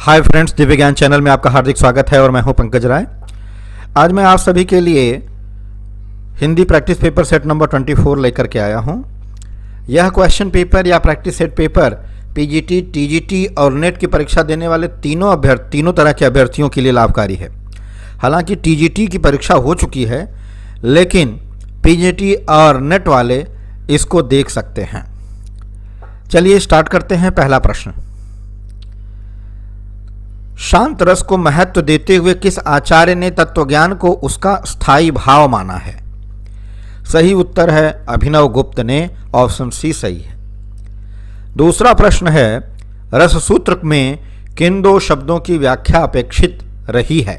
hi friends दिव्य ज्ञान channel में आपका हार्दिक स्वागत है और मैं हूं पंकज राय आज मैं आप सभी के लिए Hindi practice paper set number 24 लेकर के आया हूं यह क्वेश्चन पेपर या practice set paper PGT, TGT और नेट की परीक्षा देने वाले तीनों अभ्यर्थ तीनों तरह के अभ्यर्थियों के लिए लाभकारी है हालांकि टी की परीक्षा हो चुकी है लेकिन पी और नेट वाले इसको देख सकते हैं चलिए स्टार्ट करते हैं पहला प्रश्न शांत रस को महत्व देते हुए किस आचार्य ने तत्वज्ञान को उसका स्थायी भाव माना है सही उत्तर है अभिनव गुप्त ने ऑप्शन सी सही है दूसरा प्रश्न है रस सूत्र में किन दो शब्दों की व्याख्या अपेक्षित रही है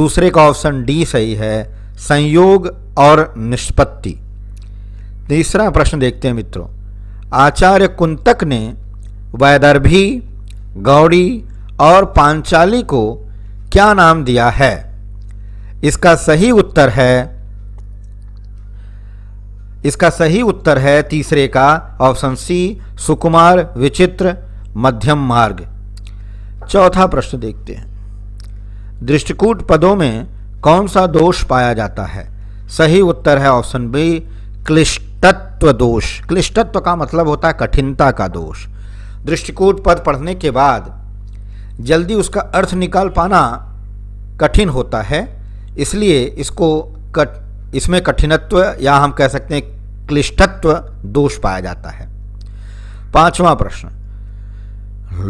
दूसरे का ऑप्शन डी सही है संयोग और निष्पत्ति तीसरा प्रश्न देखते हैं मित्रों आचार्य कुंतक ने वैदर्भी गौड़ी और पांचाली को क्या नाम दिया है इसका सही उत्तर है इसका सही उत्तर है तीसरे का ऑप्शन सी सुकुमार विचित्र मध्यम मार्ग चौथा प्रश्न देखते हैं दृष्टिकूट पदों में कौन सा दोष पाया जाता है सही उत्तर है ऑप्शन बी क्लिष्टत्व दोष क्लिष्टत्व का मतलब होता है कठिनता का दोष दृष्टिकूट पद पढ़ने के बाद जल्दी उसका अर्थ निकाल पाना कठिन होता है इसलिए इसको कट इसमें कठिनत्व या हम कह सकते हैं क्लिष्टत्व दोष पाया जाता है पांचवा प्रश्न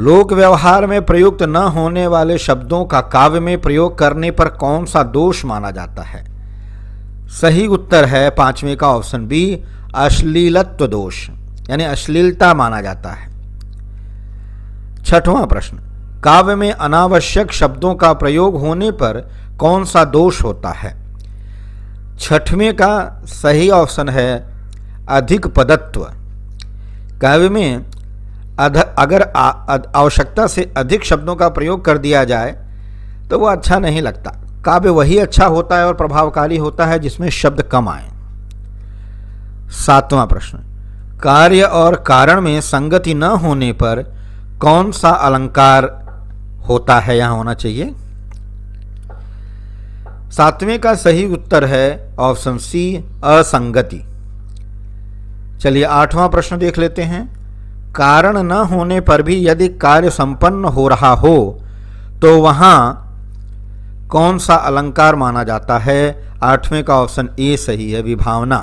लोक व्यवहार में प्रयुक्त न होने वाले शब्दों का काव्य में प्रयोग करने पर कौन सा दोष माना जाता है सही उत्तर है पांचवें का ऑप्शन बी अश्लीलत्व दोष यानी अश्लीलता माना जाता है छठवां प्रश्न काव्य में अनावश्यक शब्दों का प्रयोग होने पर कौन सा दोष होता है छठवें का सही ऑप्शन है अधिक पदत्व काव्य में अध, अगर आवश्यकता से अधिक शब्दों का प्रयोग कर दिया जाए तो वह अच्छा नहीं लगता काव्य वही अच्छा होता है और प्रभावकारी होता है जिसमें शब्द कम आए सातवां प्रश्न कार्य और कारण में संगति न होने पर कौन सा अलंकार होता है यहां होना चाहिए सातवें का सही उत्तर है ऑप्शन सी असंगति चलिए आठवां प्रश्न देख लेते हैं कारण न होने पर भी यदि कार्य संपन्न हो रहा हो तो वहां कौन सा अलंकार माना जाता है आठवें का ऑप्शन ए सही है विभावना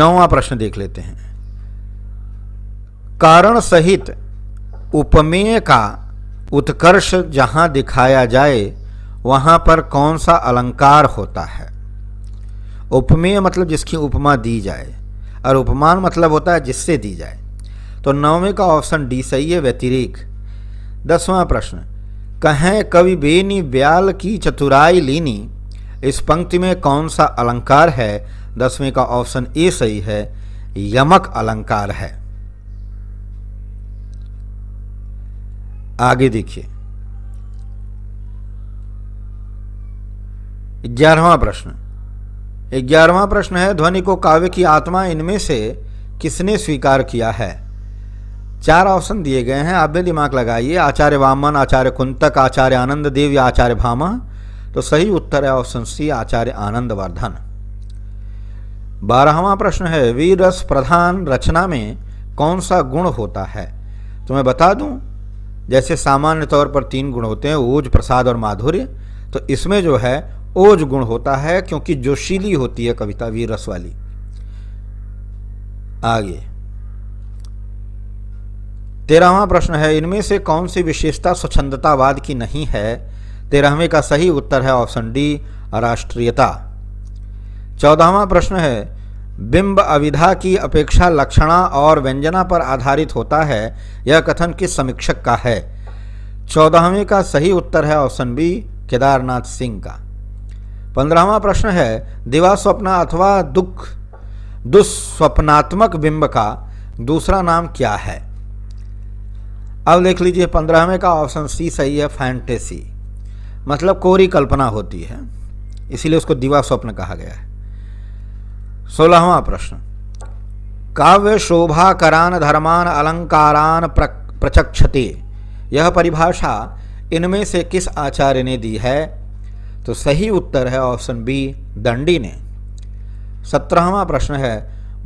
नौवां प्रश्न देख लेते हैं कारण सहित उपमेय का उत्कर्ष जहाँ दिखाया जाए वहाँ पर कौन सा अलंकार होता है उपमेय मतलब जिसकी उपमा दी जाए और उपमान मतलब होता है जिससे दी जाए तो नौवें का ऑप्शन डी सही है व्यतिरिक दसवां प्रश्न कहें कवि बेनी ब्याल की चतुराई लीनी इस पंक्ति में कौन सा अलंकार है दसवें का ऑप्शन ए सही है यमक अलंकार है आगे देखिए ग्यारहवा प्रश्न ग्यारहवा प्रश्न है ध्वनि को काव्य की आत्मा इनमें से किसने स्वीकार किया है चार ऑप्शन दिए गए हैं आप भी दिमाग लगाइए आचार्य वामन आचार्य कुंतक आचार्य आनंद देव या आचार्य भामा तो सही उत्तर है ऑप्शन सी आचार्य आनंद वर्धन बारहवा प्रश्न है वीरस प्रधान रचना में कौन सा गुण होता है तो मैं बता दूं जैसे सामान्य तौर पर तीन गुण होते हैं ओज प्रसाद और माधुर्य तो इसमें जो है ओज गुण होता है क्योंकि जोशीली होती है कविता वीर रस वाली आगे तेरहवा प्रश्न है इनमें से कौन सी विशेषता स्वच्छंदतावाद की नहीं है तेरहवें का सही उत्तर है ऑप्शन डी राष्ट्रीयता चौदहवा प्रश्न है बिंब अविधा की अपेक्षा लक्षणा और व्यंजना पर आधारित होता है यह कथन किस समीक्षक का है चौदहवें का सही उत्तर है ऑप्शन बी केदारनाथ सिंह का पंद्रहवा प्रश्न है दिवा स्वप्न अथवा दुख दुस्वप्नात्मक बिंब का दूसरा नाम क्या है अब देख लीजिए पंद्रहवें का ऑप्शन सी सही है फैंटेसी मतलब कोरी कल्पना होती है इसीलिए उसको दिवा स्वप्न कहा गया है सोलहवा प्रश्न काव्य शोभा करान धर्मान अलंकारान प्रचक्षते यह परिभाषा इनमें से किस आचार्य ने दी है तो सही उत्तर है ऑप्शन बी दंडी ने सत्रहवा प्रश्न है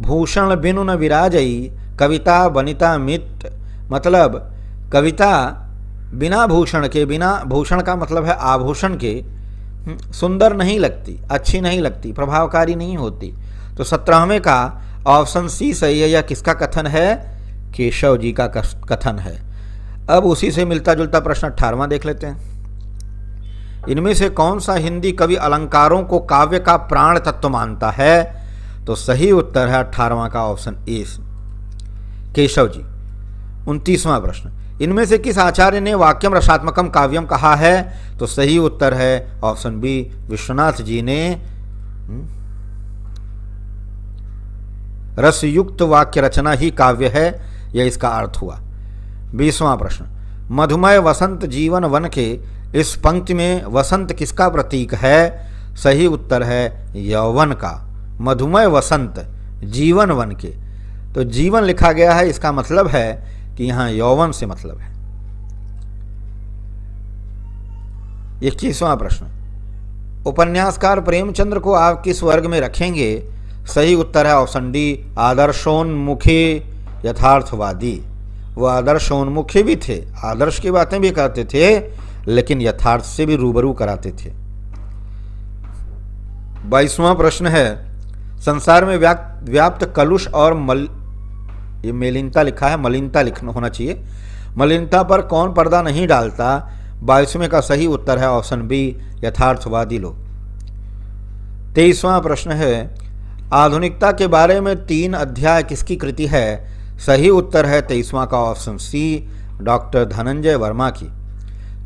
भूषण बिनुन विराजई कविता बनिता मित मतलब कविता बिना भूषण के बिना भूषण का मतलब है आभूषण के सुंदर नहीं लगती अच्छी नहीं लगती प्रभावकारी नहीं होती तो सत्रहवें का ऑप्शन सी सही है या किसका कथन है केशव जी का कथन है अब उसी से मिलता जुलता प्रश्न अठारवा देख लेते हैं इनमें से कौन सा हिंदी कवि अलंकारों को काव्य का प्राण तत्व मानता है तो सही उत्तर है अठारवा का ऑप्शन ए केशव जी उनतीसवां प्रश्न इनमें से किस आचार्य ने वाक्यम रसात्मकम काव्यम कहा है तो सही उत्तर है ऑप्शन बी विश्वनाथ जी ने हम्म, रसयुक्त वाक्य रचना ही काव्य है यह इसका अर्थ हुआ बीसवां प्रश्न मधुमय वसंत जीवन वन के इस पंक्ति में वसंत किसका प्रतीक है सही उत्तर है यौवन का मधुमय वसंत जीवन वन के तो जीवन लिखा गया है इसका मतलब है कि यहां यौवन से मतलब है इक्कीसवां प्रश्न उपन्यासकार प्रेमचंद्र को आप किस वर्ग में रखेंगे सही उत्तर है ऑप्शन डी आदर्शोन्मुखी यथार्थवादी वो आदर्शोन्मुखी भी थे आदर्श की बातें भी करते थे लेकिन यथार्थ से भी रूबरू कराते थे बाईसवां प्रश्न है संसार में व्याप्त व्याप्त कलुष और मल ये मेलिनता लिखा है मलिनता लिखना होना चाहिए मलिनता पर कौन पर्दा नहीं डालता बाईसवें का सही उत्तर है ऑप्शन बी यथार्थवादी लोग तेईसवां प्रश्न है आधुनिकता के बारे में तीन अध्याय किसकी कृति है सही उत्तर है तेईसवां का option C doctor Dhananjay Verma की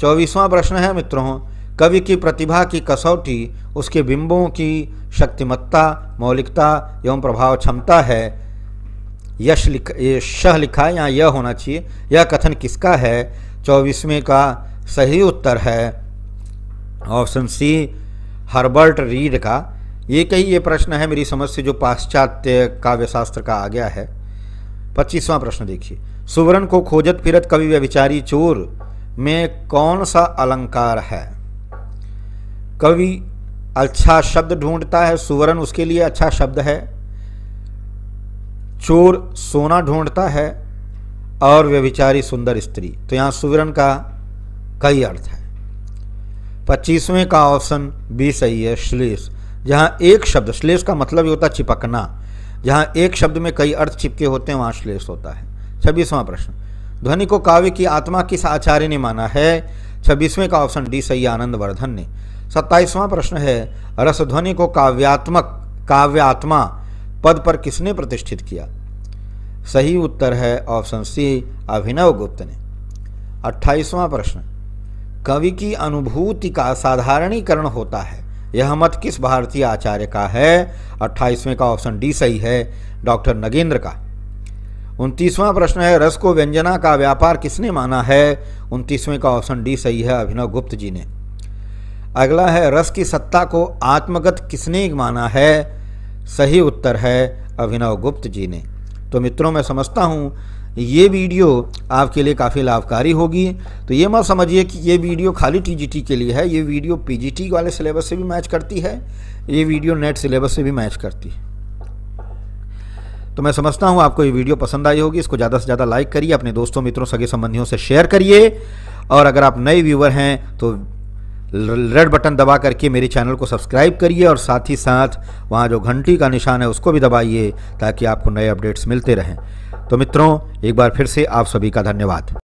चौबीसवां प्रश्न है मित्रों कवि की प्रतिभा की कसौटी उसके बिंबों की शक्तिमत्ता मौलिकता एवं प्रभाव क्षमता है यश लिख शह लिखा या यह होना चाहिए यह कथन किसका है चौबीसवें का सही उत्तर है ऑप्शन सी हर्बर्ट रीड का ये कही ये प्रश्न है मेरी समझ से जो पाश्चात्य काव्यशास्त्र का आ गया है पच्चीसवां प्रश्न देखिए सुवर्ण को खोजत फिरत कवि व्यविचारी चोर में कौन सा अलंकार है कवि अच्छा शब्द ढूंढता है सुवर्ण उसके लिए अच्छा शब्द है चोर सोना ढूंढता है और व्यविचारी सुंदर स्त्री तो यहाँ सुवर्ण का कई अर्थ है पच्चीसवें का ऑप्शन बी सही है श्लेष जहाँ एक शब्द श्लेष का मतलब ये होता है चिपकना जहाँ एक शब्द में कई अर्थ चिपके होते हैं वहाँ श्लेष होता है छब्बीसवां प्रश्न ध्वनि को काव्य की आत्मा किस आचार्य ने माना है छब्बीसवें का ऑप्शन डी सही आनंद वर्धन ने सत्ताईसवां प्रश्न है रसध्वनि को काव्यात्मक काव्यात्मा पद पर किसने प्रतिष्ठित किया सही उत्तर है ऑप्शन सी अभिनव गुप्त ने अट्ठाईसवां प्रश्न कवि की अनुभूति का साधारणीकरण होता है यह मत किस भारतीय आचार्य का है अट्ठाईसवें का ऑप्शन डी सही है डॉक्टर नगेंद्र का उनतीसवां प्रश्न है रस को व्यंजना का व्यापार किसने माना है उनतीसवें का ऑप्शन डी सही है अभिनव गुप्त जी ने अगला है रस की सत्ता को आत्मगत किसने माना है सही उत्तर है अभिनव गुप्त जी ने तो मित्रों मैं समझता हूँ ये वीडियो आपके लिए काफ़ी लाभकारी होगी तो ये मत समझिए कि ये वीडियो खाली टीजीटी के लिए है ये वीडियो पीजीटी वाले सिलेबस से भी मैच करती है ये वीडियो नेट सिलेबस से भी मैच करती है तो मैं समझता हूँ आपको ये वीडियो पसंद आई होगी इसको ज़्यादा से ज़्यादा लाइक करिए अपने दोस्तों मित्रों सगे संबंधियों से शेयर करिए और अगर आप नए व्यूवर हैं तो रेड बटन दबा करके मेरे चैनल को सब्सक्राइब करिए और साथ ही साथ वहाँ जो घंटी का निशान है उसको भी दबाइए ताकि आपको नए अपडेट्स मिलते रहें तो मित्रों एक बार फिर से आप सभी का धन्यवाद